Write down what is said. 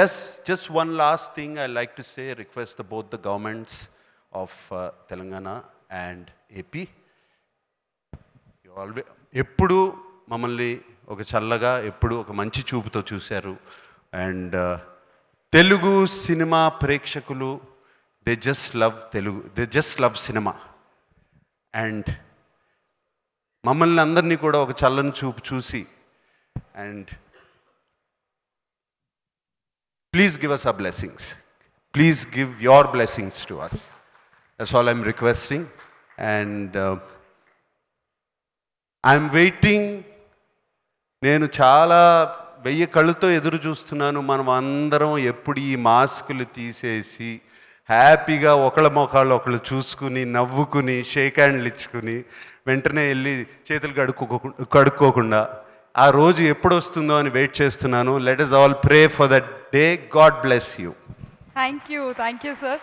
Yes just one last thing I like to say request the, both the governments of uh, Telangana and AP. You ఎప్పుడు మమ్మల్ని ఒక చల్లగా ఎప్పుడు ఒక మంచి చూపుతో చూశారు అండ్ uh, తెలుగు సినిమా ప్రేక్షకులు they just love Telugu they just love cinema and మమ్మల్ని అందరినీ కూడా ఒక చల్లని చూపు చూసి and Please give us our blessings. Please give your blessings to us That's all I'm requesting and uh, I'm waiting నేను చాలా వెయ్యి కళ్ళుతో ఎదురు చూస్తున్నాను మనం అందరం ఎప్పుడు ఈ మాస్కులు తీసేసి హ్యాపీగా ఒకళ్ళ మొఖాలు ఒకళ్ళు చూసుకుని నవ్వుకుని షేక్ హ్యాండ్లు ఇచ్చుకుని వెంటనే వెళ్ళి చేతులు కడుక్కోకు కడుక్కోకుండా ఆ రోజు ఎప్పుడు వస్తుందో అని వెయిట్ చేస్తున్నాను let us all pray for that day God bless you thank you thank you sir